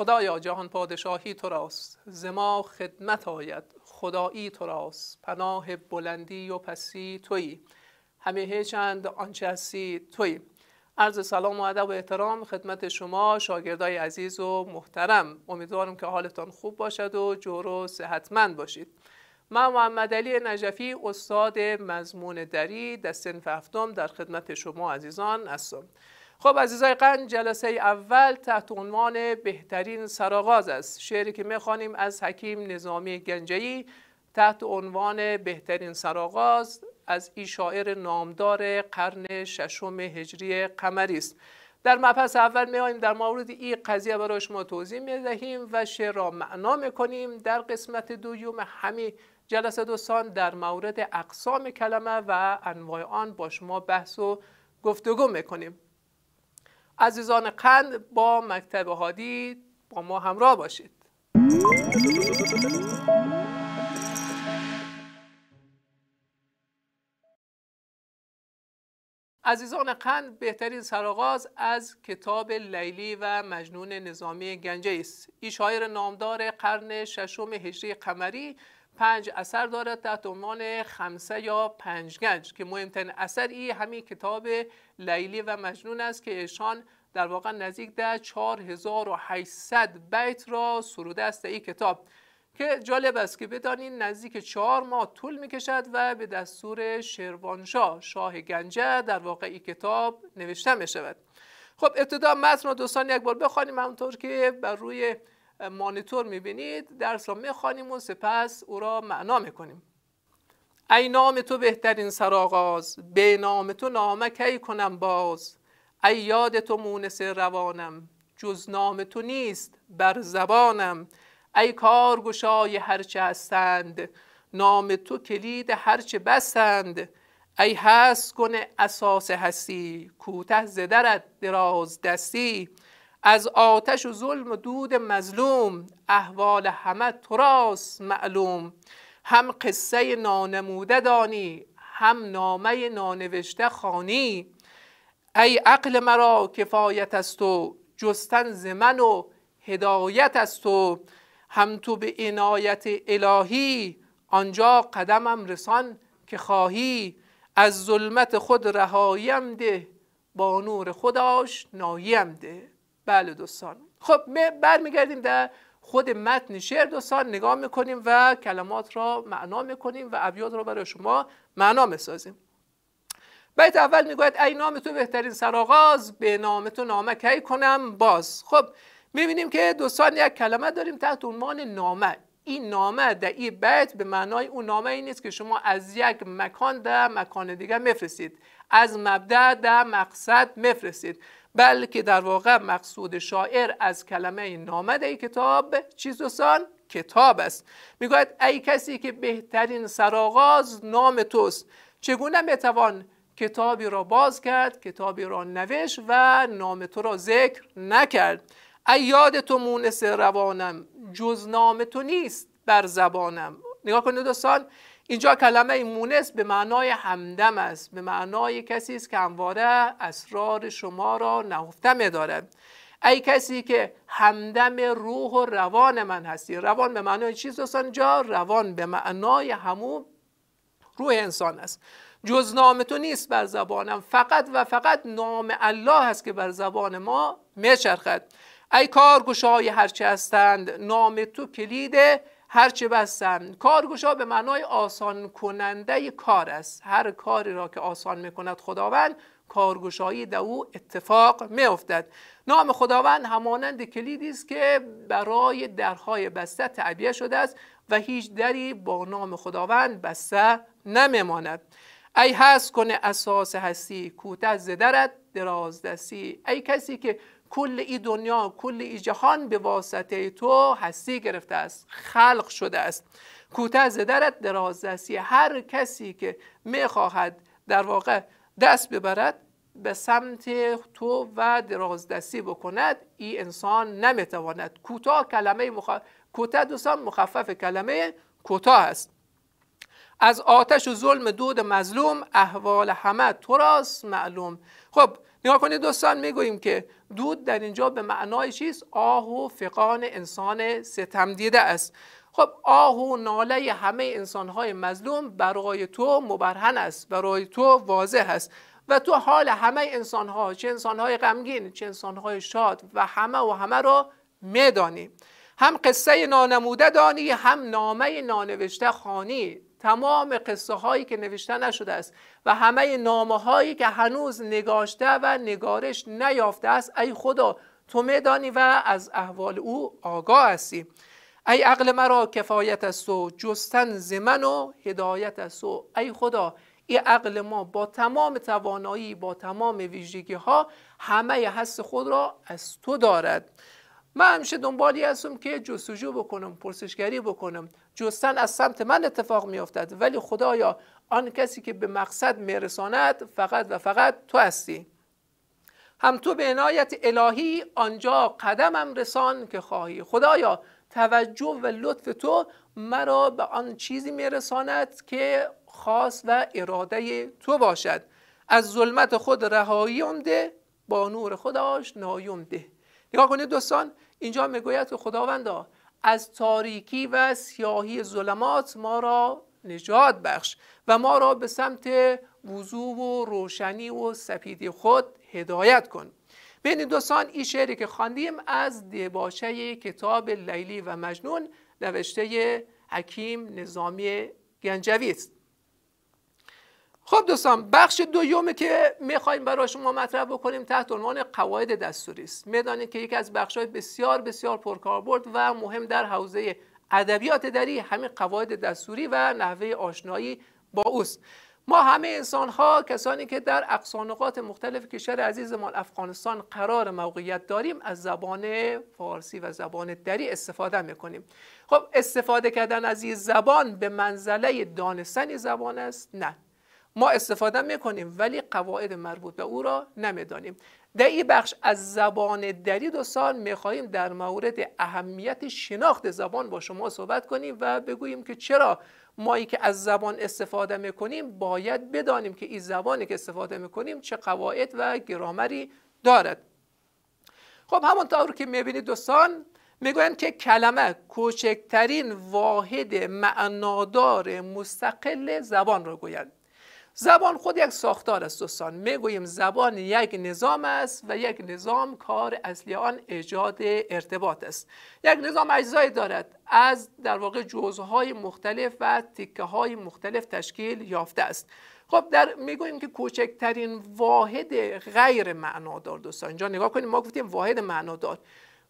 خدایا جهان پادشاهی تو راست زما خدمت آید خدایی تو راست پناه بلندی و پسی توی، همه چند آنچه هستی توی عرض سلام و ادب و احترام خدمت شما شاگردای عزیز و محترم امیدوارم که حالتان خوب باشد و جور و صحتمند باشید من محمد علی نجفی استاد مضمون دری در سنف هفتم در خدمت شما عزیزان هستم خب عزیزای قند جلسه اول تحت عنوان بهترین سراغاز است شعری که میخوانیم از حکیم نظامی گنجی تحت عنوان بهترین سراغاز از ای شاعر نامدار قرن ششم هجری قمری است در مبحث اول میایم در مورد این قضیه برای شما توضیح میدهیم و شعر را معنا میکنیم در قسمت دوم همین جلسه دوستان در مورد اقسام کلمه و انواع آن با شما بحث و گفتگو میکنیم عزیزان قند با مکتب هادی با ما همراه باشید عزیزان قند بهترین سرآغاز از کتاب لیلی و مجنون نظامی گنجه است ای شاعر نامدار قرن ششم هجری قمری پنج اثر دارد تحت عنوان خمسه یا پنج گنج که مهمترین اثر ای همین کتاب لیلی و مجنون است که ایشان در واقع نزدیک در 4800 بیت را سروده است این کتاب که جالب است که بدانید نزدیک چهار ماه طول می کشد و به دستور شروانشاه شاه گنجه در واقع این کتاب نوشته می شود خب ابتدا متن رو دوستان یک بار بخوانیم همونطور که بر روی مانیتور میبینید درس را میخوانیم و سپس او را معنا میکنیم ای نام تو بهترین سراغاز به نام تو نامه ای کنم باز ای یاد تو مونس روانم جز نام تو نیست بر زبانم ای کارگشای هرچه هستند نام تو کلید هرچه بستند ای هست کنه اساس هستی کوته زدرت دراز دستی از آتش و ظلم و دود مظلوم احوال همه تو معلوم هم قصه نانموده دانی هم نامه نانوشته خانی ای عقل مرا کفایت است تو جستن ز من و هدایت است تو هم تو به عنایت الهی آنجا قدمم رسان که خواهی از ظلمت خود رهایم ده با نور خود آشناییم ده بله دوستان خب برمیگردیم در خود متن شعر دوستان نگاه میکنیم و کلمات را معنا میکنیم و ابیات را برای شما معنا میسازیم بیت اول میگوید ای نام تو بهترین سرآغاز به نام تو نامه کی کنم باز خب میبینیم که دوستان یک کلمه داریم تحت عنوان نامه این نامه در این بیت به معنای اون نامه ای نیست که شما از یک مکان در مکان دیگه میفرستید از مبدع در مقصد میفرستید بلکه در واقع مقصود شاعر از کلمه نامده کتاب چیز دوستان کتاب است میگوید ای کسی که بهترین سراغاز نام توست چگونه میتوان کتابی را باز کرد کتابی را نوشت و نام تو را ذکر نکرد ای یاد تو مونس روانم جز نام تو نیست بر زبانم نگاه کنید دوستان اینجا کلمه مونس به معنای همدم است به معنای کسی است که همواره اسرار شما را نهفته دارد. ای کسی که همدم روح و روان من هستی روان به معنای چیز دوستان روان به معنای همو روح انسان است جز نام تو نیست بر زبانم فقط و فقط نام الله هست که بر زبان ما میچرخد ای های هرچه هستند نام تو کلید هرچه بستم کارگشا به معنای آسان کننده کار است هر کاری را که آسان میکند خداوند کارگشایی در او اتفاق میافتد نام خداوند همانند کلیدی است که برای درهای بسته تعبیه شده است و هیچ دری با نام خداوند بسته نمیماند ای هست کنه اساس هستی کوته زدرت دراز دستی ای کسی که کل ای دنیا کل ای جهان به واسطه تو هستی گرفته است خلق شده است کوته از درت دراز دستی هر کسی که میخواهد در واقع دست ببرد به سمت تو و درازدستی بکند این انسان نمیتواند کوتاه کلمه مخ... کوتاه دوستان مخفف کلمه کوتاه است از آتش و ظلم دود مظلوم احوال همه تو راست معلوم خب نگاه کنید دوستان میگوییم که دود در اینجا به معنای چیست آه و فقان انسان ستم دیده است خب آه و ناله همه انسانهای مظلوم برای تو مبرهن است برای تو واضح است و تو حال همه انسانها چه انسانهای غمگین چه انسانهای شاد و همه و همه را میدانی هم قصه نانموده دانی هم نامه نانوشته خانی تمام قصه هایی که نوشته نشده است و همه نامه هایی که هنوز نگاشته و نگارش نیافته است ای خدا تو میدانی و از احوال او آگاه هستی ای عقل مرا کفایت است و جستن زمن و هدایت است و ای خدا ای عقل ما با تمام توانایی با تمام ویژگی ها همه حس خود را از تو دارد من همیشه دنبالی هستم که جستجو بکنم پرسشگری بکنم جستن از سمت من اتفاق میافتد ولی خدایا آن کسی که به مقصد میرساند فقط و فقط تو هستی هم تو به عنایت الهی آنجا قدمم رسان که خواهی خدایا توجه و لطف تو مرا به آن چیزی میرساند که خاص و اراده تو باشد از ظلمت خود رهایی ده با نور خداش آشنایی ده نگاه کنید دوستان اینجا میگوید که خداوندا از تاریکی و سیاهی ظلمات ما را نجات بخش و ما را به سمت وضوع و روشنی و سپیدی خود هدایت کن بین دوستان این شعری که خواندیم از دیباچه کتاب لیلی و مجنون نوشته حکیم نظامی گنجوی است خب دوستان بخش دویومه که میخوایم برای شما مطرح بکنیم تحت عنوان قواعد دستوری است میدانید که یکی از های بسیار بسیار پرکاربرد و مهم در حوزه ادبیات دری همین قواعد دستوری و نحوه آشنایی با اوست ما همه انسان ها کسانی که در اقصانقات مختلف کشور عزیزمان افغانستان قرار موقعیت داریم از زبان فارسی و زبان دری استفاده میکنیم خب استفاده کردن از این زبان به منزله دانستن زبان است نه ما استفاده میکنیم ولی قواعد مربوط به او را نمیدانیم در این بخش از زبان دری دو سال میخواهیم در مورد اهمیت شناخت زبان با شما صحبت کنیم و بگوییم که چرا مایی که از زبان استفاده میکنیم باید بدانیم که این زبانی که استفاده میکنیم چه قواعد و گرامری دارد خب همانطور که میبینید دوستان میگویند که کلمه کوچکترین واحد معنادار مستقل زبان را گویند زبان خود یک ساختار است دوستان میگوییم زبان یک نظام است و یک نظام کار اصلی آن ایجاد ارتباط است یک نظام اجزایی دارد از در واقع جزهای مختلف و تکه های مختلف تشکیل یافته است خب در میگوییم که کوچکترین واحد غیر معنادار دوستان اینجا نگاه کنیم ما گفتیم واحد معنادار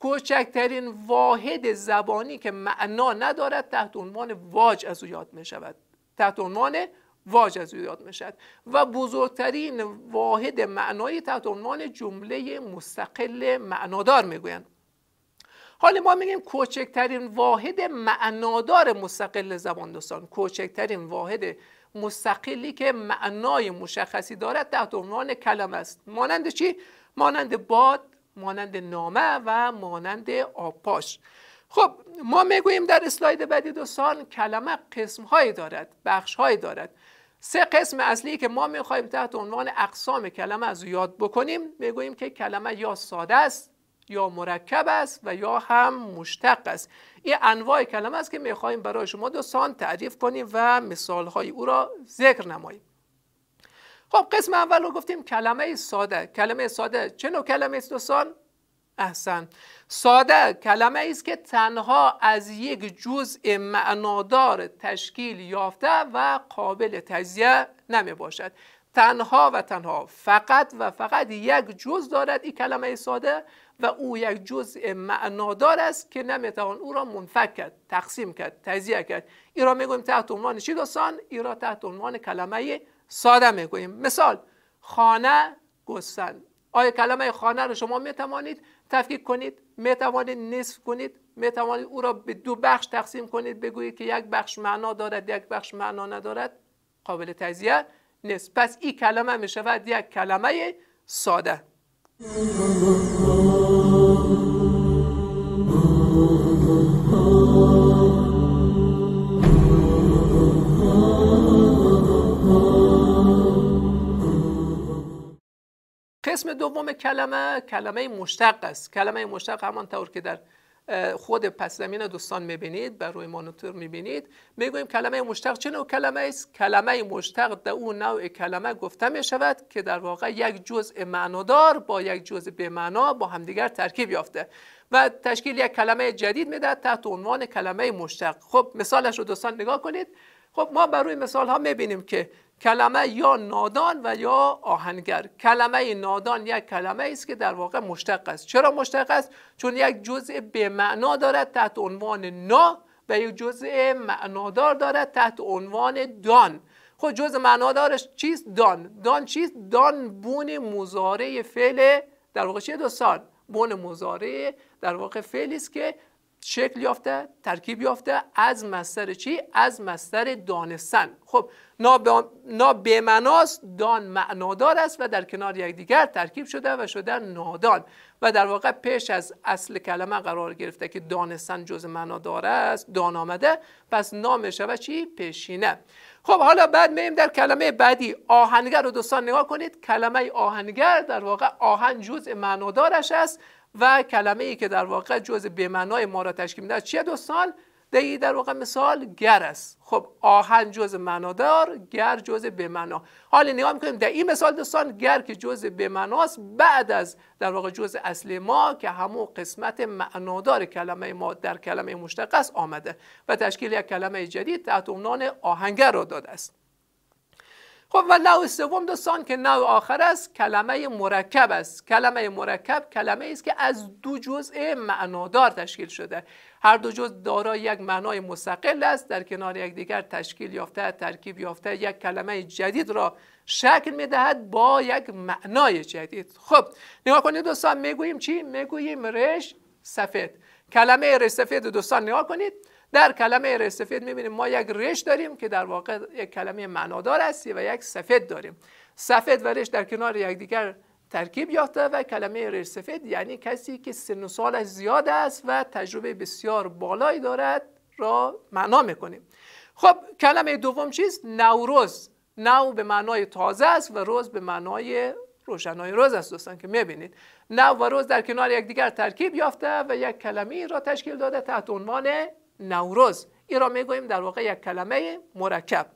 کوچکترین واحد زبانی که معنا ندارد تحت عنوان واج از او یاد می شود تحت عنوان واژه از او یاد میشد و بزرگترین واحد معنایی تحت عنوان جمله مستقل معنادار میگویند حالا ما میگیم کوچکترین واحد معنادار مستقل زبان دوستان کوچکترین واحد مستقلی که معنای مشخصی دارد تحت عنوان کلم است مانند چی مانند باد مانند نامه و مانند آپاش خب ما میگوییم در اسلاید بعدی دوستان کلمه قسم هایی دارد بخش هایی دارد سه قسم اصلی که ما میخوایم تحت عنوان اقسام کلمه از یاد بکنیم میگوییم که کلمه یا ساده است یا مرکب است و یا هم مشتق است این انواع کلمه است که میخوایم برای شما دوستان تعریف کنیم و مثالهای او را ذکر نماییم خب قسم اول رو گفتیم کلمه ساده کلمه ساده چه نوع کلمه است دوستان احسن ساده کلمه است که تنها از یک جزء معنادار تشکیل یافته و قابل تجزیه نمی باشد تنها و تنها فقط و فقط یک جز دارد این کلمه ساده و او یک جزء معنادار است که نمیتوان او را منفک کرد تقسیم کرد تجزیه کرد این را میگویم تحت عنوان چی دوستان این را تحت عنوان کلمه ساده میگویم مثال خانه گستن آیا کلمه خانه را شما میتوانید تفکیک کنید می توانید نصف کنید می توانید او را به دو بخش تقسیم کنید بگویید که یک بخش معنا دارد یک بخش معنا ندارد قابل تجزیه نیست پس این کلمه می شود یک کلمه ساده اسم دوم کلمه کلمه مشتق است کلمه مشتق طور که در خود پس زمین دوستان میبینید بر روی مانیتور میبینید میگویم کلمه مشتق چه نوع کلمه است کلمه مشتق در اون نوع کلمه گفته می شود که در واقع یک جزء معنادار با یک جزء به با همدیگر ترکیب یافته و تشکیل یک کلمه جدید میدهد تحت عنوان کلمه مشتق خب مثالش رو دوستان نگاه کنید خب ما بر روی مثال ها میبینیم که کلمه یا نادان و یا آهنگر کلمه نادان یک کلمه است که در واقع مشتق است چرا مشتق است چون یک جزء به معنا دارد تحت عنوان نا و یک جزء معنادار دارد تحت عنوان دان خب جزء معنادارش چیست دان دان چیست دان بون مزاره فعل در واقع چه دوستان بون مزاره در واقع فعلی است که شکل یافته ترکیب یافته از مستر چی؟ از مستر دانستن خب نا, دان معنادار است و در کنار یکدیگر ترکیب شده و شده نادان و در واقع پیش از اصل کلمه قرار گرفته که دانستن جز معنادار است دان آمده پس نام شود چی؟ پیشینه خب حالا بعد میم در کلمه بعدی آهنگر رو دوستان نگاه کنید کلمه آهنگر در واقع آهن جزء معنادارش است و کلمه ای که در واقع جزء به معنای ما را تشکیل میده چیه دوستان دی در واقع مثال گر است خب آهن جز معنادار گر جزء به معنا حالا نگاه میکنیم در این مثال دوستان گر که جزء به معناست بعد از در واقع جز اصل ما که همون قسمت معنادار کلمه ما در کلمه مشتق است آمده و تشکیل یک کلمه جدید تحت عنوان آهنگر را داده است خب و لو سوم دوستان که نو آخر است کلمه مرکب است کلمه مرکب کلمه است که از دو جزء معنادار تشکیل شده هر دو جزء دارای یک معنای مستقل است در کنار یکدیگر تشکیل یافته ترکیب یافته یک کلمه جدید را شکل میدهد با یک معنای جدید خب نگاه کنید دوستان میگوییم چی میگوییم رش سفید کلمه رش سفید دوستان نگاه کنید در کلمه رسفید میبینیم ما یک رش داریم که در واقع یک کلمه معنادار است و یک سفید داریم سفید و رش در کنار یکدیگر ترکیب یافته و کلمه رش سفید یعنی کسی که سن و سالش زیاد است و تجربه بسیار بالایی دارد را معنا میکنیم خب کلمه دوم چیست نوروز نو به معنای تازه است و روز به معنای روشنای روز است دوستان که میبینید نو و روز در کنار یکدیگر ترکیب یافته و یک کلمه را تشکیل داده تحت عنوان نوروز این را میگوییم در واقع یک کلمه مرکب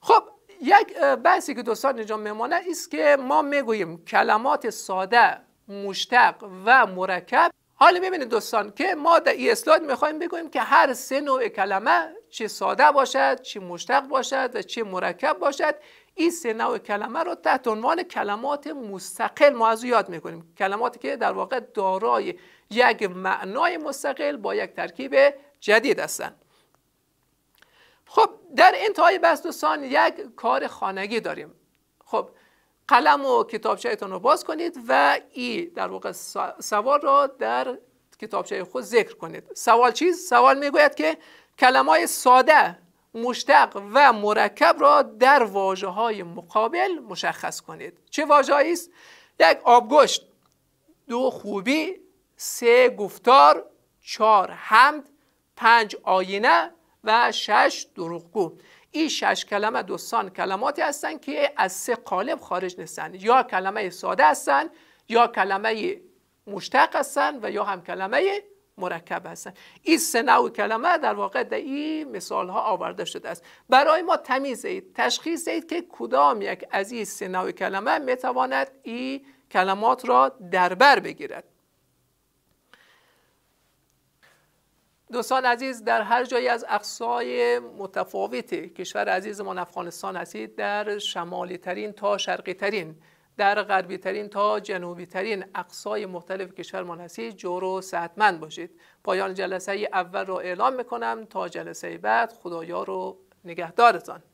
خب یک بحثی که دوستان اینجا میمانه است که ما میگوییم کلمات ساده مشتق و مرکب حالا ببینید دوستان که ما در این اسلاید میخوایم بگوییم که هر سه نوع کلمه چه ساده باشد چه مشتق باشد و چه مرکب باشد این سه نوع کلمه رو تحت عنوان کلمات مستقل ما از یاد میکنیم کلماتی که در واقع دارای یک معنای مستقل با یک ترکیب جدید هستند خب در انتهای بحث دوستان یک کار خانگی داریم خب قلم و کتابچهتون رو باز کنید و ای در واقع سوال را در کتابچه خود ذکر کنید سوال چیز سوال میگوید که کلمه ساده مشتق و مرکب را در واجه های مقابل مشخص کنید چه واژه است؟ یک آبگشت دو خوبی سه گفتار چهار حمد پنج آینه و شش دروغگو این شش کلمه دوستان کلماتی هستند که از سه قالب خارج نیستند یا کلمه ساده هستند یا کلمه مشتق هستند و یا هم کلمه مرکب هستند این سه نوع کلمه در واقع در این مثال ها آورده شده است برای ما تمیز دهید تشخیص دهید که کدام یک از این سه نوع کلمه میتواند این کلمات را دربر بگیرد دوستان عزیز در هر جایی از اقصای متفاوت کشور عزیز من افغانستان هستید در شمالی ترین تا شرقی ترین در غربی ترین تا جنوبی ترین اقصای مختلف کشور من هستید و صحتمند باشید پایان جلسه اول را اعلام میکنم تا جلسه بعد خدایا رو نگهدارتان